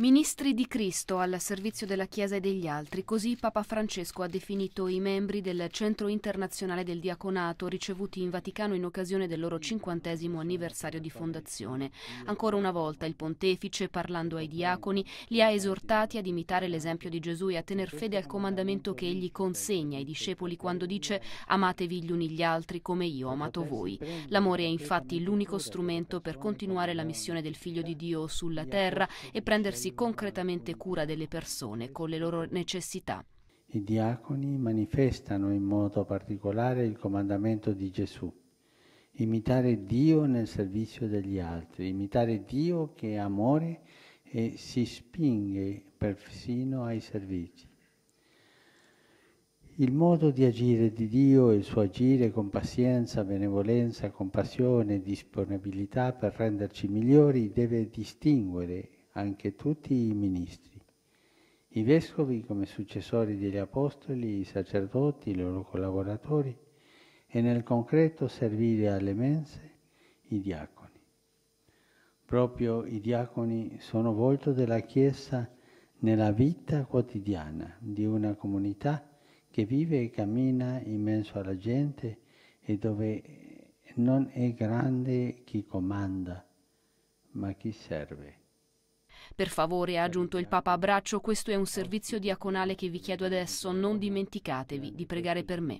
Ministri di Cristo al servizio della Chiesa e degli altri, così Papa Francesco ha definito i membri del Centro Internazionale del Diaconato ricevuti in Vaticano in occasione del loro cinquantesimo anniversario di fondazione. Ancora una volta il pontefice, parlando ai diaconi, li ha esortati ad imitare l'esempio di Gesù e a tener fede al comandamento che egli consegna ai discepoli quando dice amatevi gli uni gli altri come io ho amato voi. L'amore è infatti l'unico strumento per continuare la missione del Figlio di Dio sulla terra e prendersi prendersi concretamente cura delle persone con le loro necessità. I diaconi manifestano in modo particolare il comandamento di Gesù, imitare Dio nel servizio degli altri, imitare Dio che è amore e si spinge persino ai servizi. Il modo di agire di Dio e il suo agire con pazienza, benevolenza, compassione e disponibilità per renderci migliori deve distinguere anche tutti i ministri, i vescovi come successori degli apostoli, i sacerdoti, i loro collaboratori e nel concreto servire alle mense i diaconi. Proprio i diaconi sono volto della Chiesa nella vita quotidiana di una comunità che vive e cammina in mezzo alla gente e dove non è grande chi comanda, ma chi serve. Per favore, ha aggiunto il Papa a questo è un servizio diaconale che vi chiedo adesso, non dimenticatevi di pregare per me.